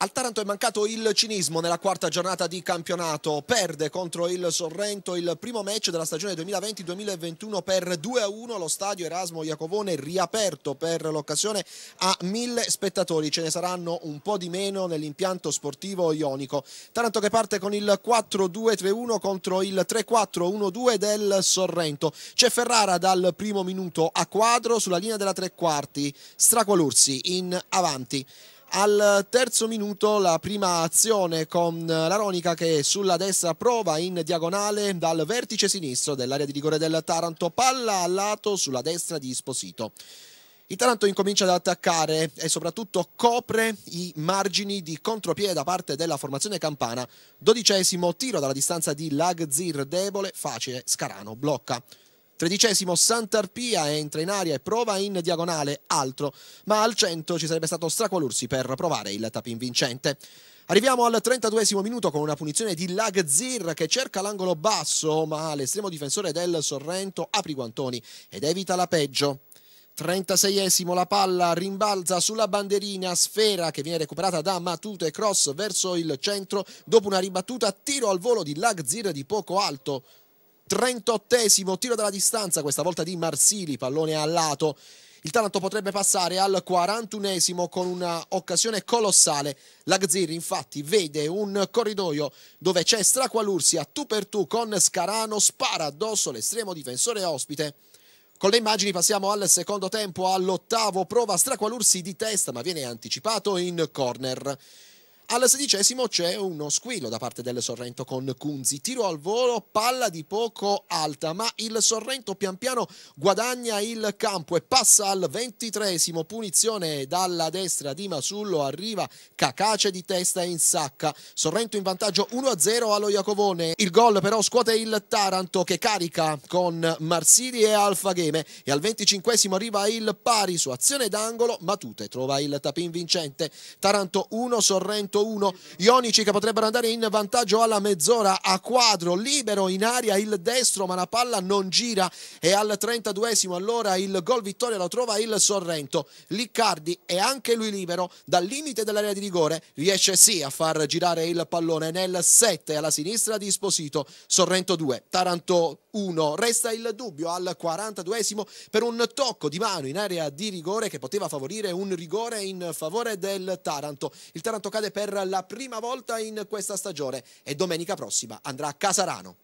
Al Taranto è mancato il cinismo nella quarta giornata di campionato, perde contro il Sorrento il primo match della stagione 2020-2021 per 2-1, lo stadio Erasmo Iacovone riaperto per l'occasione a mille spettatori, ce ne saranno un po' di meno nell'impianto sportivo ionico. Taranto che parte con il 4-2-3-1 contro il 3-4-1-2 del Sorrento, c'è Ferrara dal primo minuto a quadro sulla linea della tre quarti, Stracolursi in avanti. Al terzo minuto la prima azione con l'Aronica che sulla destra prova in diagonale dal vertice sinistro dell'area di rigore del Taranto, palla a lato sulla destra di Sposito. Il Taranto incomincia ad attaccare e soprattutto copre i margini di contropiede da parte della formazione campana. Dodicesimo tiro dalla distanza di Lagzir debole, facile, Scarano blocca. Tredicesimo Sant'Arpia entra in aria e prova in diagonale altro, ma al centro ci sarebbe stato Straqualursi per provare il tapin vincente. Arriviamo al 32 minuto con una punizione di Lagzir che cerca l'angolo basso, ma l'estremo difensore del Sorrento apre i guantoni ed evita la peggio. 36esimo la palla rimbalza sulla banderina sfera che viene recuperata da Matuto e Cross verso il centro dopo una ribattuta a tiro al volo di Lagzir di poco alto 38esimo tiro dalla distanza, questa volta di Marsili, pallone a lato. Il Taranto potrebbe passare al 41esimo con un'occasione colossale. Lagzir infatti vede un corridoio dove c'è Straqualursi a tu per tu con Scarano, spara addosso l'estremo difensore ospite. Con le immagini passiamo al secondo tempo, all'ottavo prova Straqualursi di testa ma viene anticipato in corner. Al sedicesimo c'è uno squillo da parte del Sorrento con Kunzi. Tiro al volo, palla di poco alta, ma il Sorrento pian piano guadagna il campo e passa al ventitresimo. Punizione dalla destra di Masullo, arriva Cacace di testa in sacca. Sorrento in vantaggio 1-0 allo Iacovone. Il gol però scuote il Taranto che carica con Marsili e Alfageme. e al venticinquesimo arriva il pari su azione d'angolo. Matute trova il tapin vincente. Taranto 1, Sorrento 1. Ionici che potrebbero andare in vantaggio alla mezz'ora a quadro, libero in aria il destro, ma la palla non gira e al 32esimo allora il gol vittoria lo trova il Sorrento. Liccardi è anche lui libero dal limite dell'area di rigore, riesce sì a far girare il pallone nel 7 alla sinistra di Sposito, Sorrento 2, Taranto 1. Resta il dubbio al 42esimo per un tocco di mano in area di rigore che poteva favorire un rigore in favore del Taranto. Il Taranto cade per per la prima volta in questa stagione e domenica prossima andrà a Casarano.